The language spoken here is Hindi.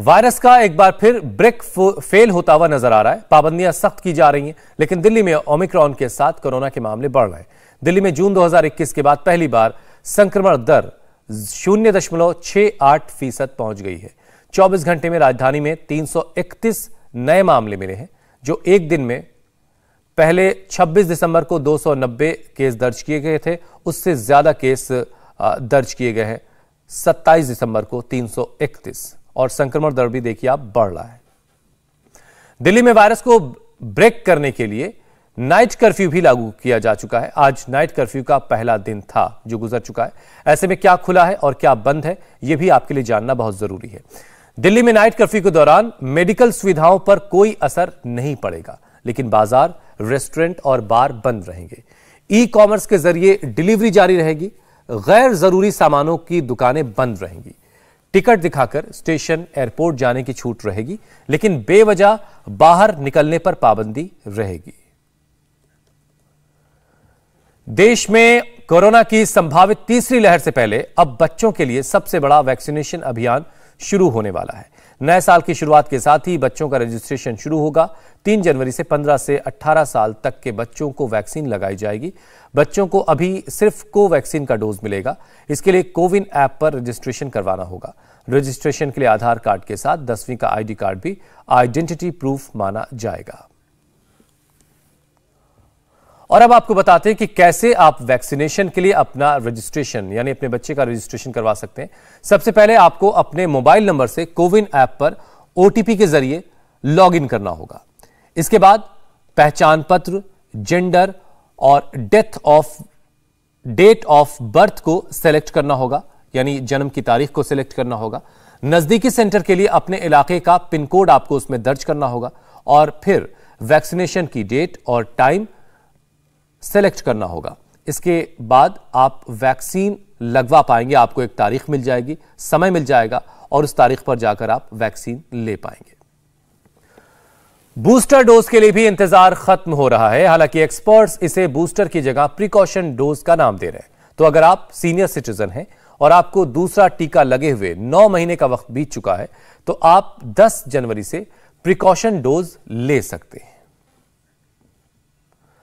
वायरस का एक बार फिर ब्रेक फेल होता हुआ नजर आ रहा है पाबंदियां सख्त की जा रही हैं लेकिन दिल्ली में ओमिक्रॉन के साथ कोरोना के मामले बढ़ रहे हैं दिल्ली में जून 2021 के बाद पहली बार संक्रमण दर शून्य दशमलव छह आठ फीसद पहुंच गई है 24 घंटे में राजधानी में 331 नए मामले मिले हैं जो एक दिन में पहले 26 दिसंबर को 290 केस दर्ज किए गए थे उससे ज्यादा केस दर्ज किए गए हैं 27 दिसंबर को 331 और संक्रमण दर भी देखिए आप बढ़ रहा है दिल्ली में वायरस को ब्रेक करने के लिए नाइट कर्फ्यू भी लागू किया जा चुका है आज नाइट कर्फ्यू का पहला दिन था जो गुजर चुका है ऐसे में क्या खुला है और क्या बंद है यह भी आपके लिए जानना बहुत जरूरी है दिल्ली में नाइट कर्फ्यू के दौरान मेडिकल सुविधाओं पर कोई असर नहीं पड़ेगा लेकिन बाजार रेस्टोरेंट और बार बंद रहेंगे ई कॉमर्स के जरिए डिलीवरी जारी रहेगी गैर जरूरी सामानों की दुकानें बंद रहेंगी टिकट दिखाकर स्टेशन एयरपोर्ट जाने की छूट रहेगी लेकिन बेवजह बाहर निकलने पर पाबंदी रहेगी देश में कोरोना की संभावित तीसरी लहर से पहले अब बच्चों के लिए सबसे बड़ा वैक्सीनेशन अभियान शुरू होने वाला है नए साल की शुरुआत के साथ ही बच्चों का रजिस्ट्रेशन शुरू होगा तीन जनवरी से पंद्रह से अट्ठारह साल तक के बच्चों को वैक्सीन लगाई जाएगी बच्चों को अभी सिर्फ को वैक्सीन का डोज मिलेगा इसके लिए कोविन ऐप पर रजिस्ट्रेशन करवाना होगा रजिस्ट्रेशन के लिए आधार कार्ड के साथ दसवीं का आईडी कार्ड भी आइडेंटिटी प्रूफ माना जाएगा और अब आपको बताते हैं कि कैसे आप वैक्सीनेशन के लिए अपना रजिस्ट्रेशन यानी अपने बच्चे का रजिस्ट्रेशन करवा सकते हैं सबसे पहले आपको अपने मोबाइल नंबर से कोविन ऐप पर ओ के जरिए लॉग करना होगा इसके बाद पहचान पत्र जेंडर और death of date of birth को सेलेक्ट करना होगा यानी जन्म की तारीख को सिलेक्ट करना होगा नजदीकी सेंटर के लिए अपने इलाके का पिन कोड आपको उसमें दर्ज करना होगा और फिर वैक्सीनेशन की डेट और टाइम सेलेक्ट करना होगा इसके बाद आप वैक्सीन लगवा पाएंगे आपको एक तारीख मिल जाएगी समय मिल जाएगा और उस तारीख पर जाकर आप वैक्सीन ले पाएंगे बूस्टर डोज के लिए भी इंतजार खत्म हो रहा है हालांकि एक्सपर्ट्स इसे बूस्टर की जगह प्रिकॉशन डोज का नाम दे रहे हैं तो अगर आप सीनियर सिटीजन हैं और आपको दूसरा टीका लगे हुए नौ महीने का वक्त बीत चुका है तो आप 10 जनवरी से प्रिकॉशन डोज ले सकते हैं